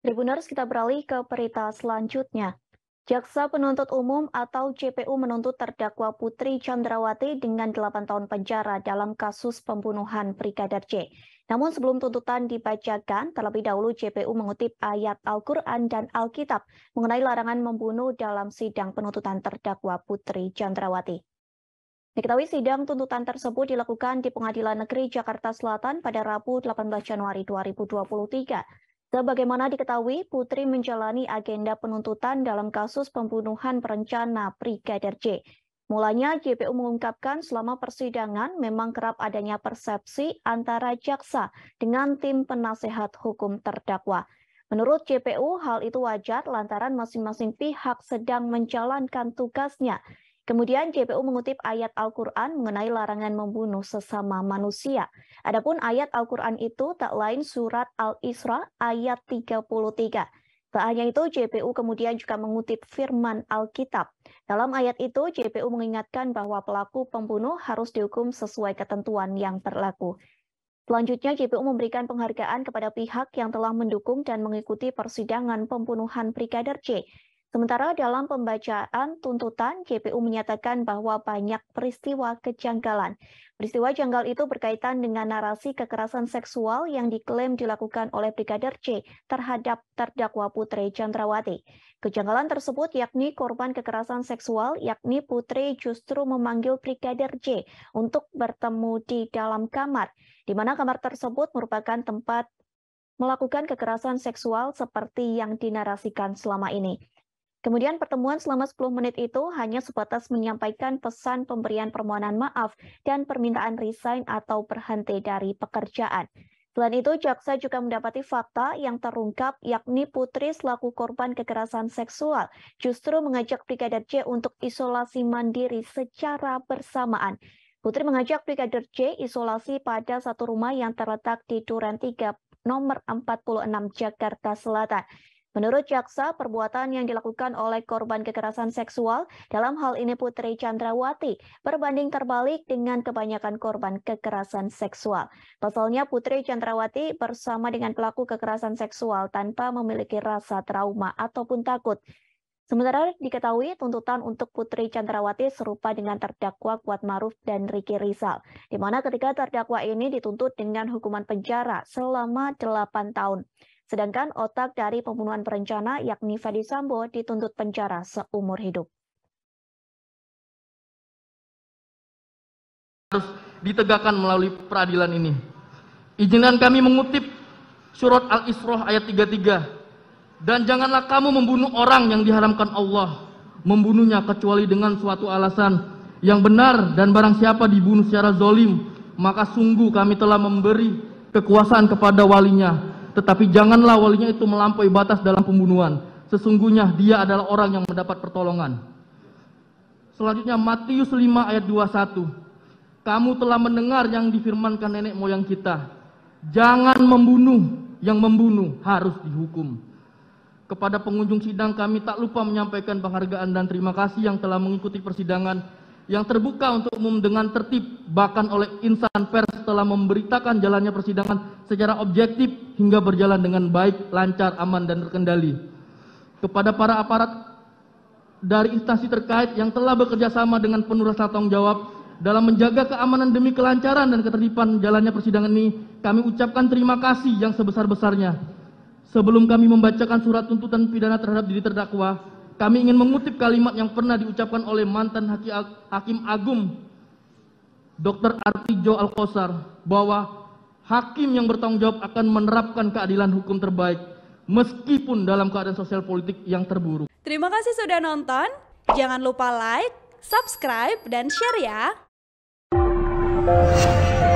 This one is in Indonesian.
Tribuners kita beralih ke berita selanjutnya. Jaksa Penuntut Umum atau JPU menuntut terdakwa Putri Chandrawati dengan 8 tahun penjara dalam kasus pembunuhan Brigadir J. Namun sebelum tuntutan dibacakan, terlebih dahulu JPU mengutip ayat Al-Quran dan Alkitab mengenai larangan membunuh dalam sidang penuntutan terdakwa Putri Chandrawati. Diketahui sidang tuntutan tersebut dilakukan di Pengadilan Negeri Jakarta Selatan pada Rabu 18 Januari 2023. Sebagaimana diketahui, Putri menjalani agenda penuntutan dalam kasus pembunuhan perencana Brigadir J. Mulanya, JPU mengungkapkan selama persidangan memang kerap adanya persepsi antara jaksa dengan tim penasehat hukum terdakwa. Menurut JPU, hal itu wajar lantaran masing-masing pihak sedang menjalankan tugasnya Kemudian JPU mengutip ayat Al-Quran mengenai larangan membunuh sesama manusia. Adapun ayat Al-Quran itu tak lain surat Al-Isra ayat 33. Tak hanya itu, JPU kemudian juga mengutip firman Alkitab. Dalam ayat itu, JPU mengingatkan bahwa pelaku pembunuh harus dihukum sesuai ketentuan yang berlaku. Selanjutnya, JPU memberikan penghargaan kepada pihak yang telah mendukung dan mengikuti persidangan pembunuhan Brigadir J Sementara dalam pembacaan tuntutan, JPU menyatakan bahwa banyak peristiwa kejanggalan. Peristiwa janggal itu berkaitan dengan narasi kekerasan seksual yang diklaim dilakukan oleh Brigadir C terhadap terdakwa Putri Chandrawati. Kejanggalan tersebut yakni korban kekerasan seksual, yakni Putri justru memanggil Brigadir J untuk bertemu di dalam kamar, di mana kamar tersebut merupakan tempat melakukan kekerasan seksual seperti yang dinarasikan selama ini. Kemudian pertemuan selama 10 menit itu hanya sebatas menyampaikan pesan pemberian permohonan maaf dan permintaan resign atau berhenti dari pekerjaan. Selain itu, jaksa juga mendapati fakta yang terungkap yakni putri selaku korban kekerasan seksual justru mengajak Brigadir J untuk isolasi mandiri secara bersamaan. Putri mengajak Brigadir J isolasi pada satu rumah yang terletak di Duren 3 nomor 46 Jakarta Selatan. Menurut jaksa, perbuatan yang dilakukan oleh korban kekerasan seksual dalam hal ini Putri Chandrawati berbanding terbalik dengan kebanyakan korban kekerasan seksual. Pasalnya Putri Chandrawati bersama dengan pelaku kekerasan seksual tanpa memiliki rasa trauma ataupun takut. Sementara diketahui tuntutan untuk Putri Chandrawati serupa dengan terdakwa Kuat Maruf dan Riki Rizal, di mana ketiga terdakwa ini dituntut dengan hukuman penjara selama 8 tahun. Sedangkan otak dari pembunuhan berencana yakni Fadi Sambo dituntut penjara seumur hidup. Harus ditegakkan melalui peradilan ini. Izinkan kami mengutip surat Al-Isra ayat 33. Dan janganlah kamu membunuh orang yang diharamkan Allah membunuhnya kecuali dengan suatu alasan yang benar dan barang siapa dibunuh secara zolim maka sungguh kami telah memberi kekuasaan kepada walinya tetapi janganlah walinya itu melampaui batas dalam pembunuhan. Sesungguhnya dia adalah orang yang mendapat pertolongan. Selanjutnya Matius 5 ayat 21. Kamu telah mendengar yang difirmankan nenek moyang kita. Jangan membunuh, yang membunuh harus dihukum. Kepada pengunjung sidang kami tak lupa menyampaikan penghargaan dan terima kasih yang telah mengikuti persidangan yang terbuka untuk umum dengan tertib bahkan oleh insan pers telah memberitakan jalannya persidangan secara objektif hingga berjalan dengan baik, lancar, aman, dan terkendali. Kepada para aparat dari instansi terkait yang telah bekerja sama dengan penuh rasa tanggung jawab dalam menjaga keamanan demi kelancaran dan ketertiban jalannya persidangan ini, kami ucapkan terima kasih yang sebesar-besarnya. Sebelum kami membacakan surat tuntutan pidana terhadap diri terdakwa, kami ingin mengutip kalimat yang pernah diucapkan oleh mantan Hakim Agung Dr. Artijo Alkosar bahwa Hakim yang bertanggung jawab akan menerapkan keadilan hukum terbaik meskipun dalam keadaan sosial politik yang terburuk. Terima kasih sudah nonton. Jangan lupa like, subscribe, dan share ya.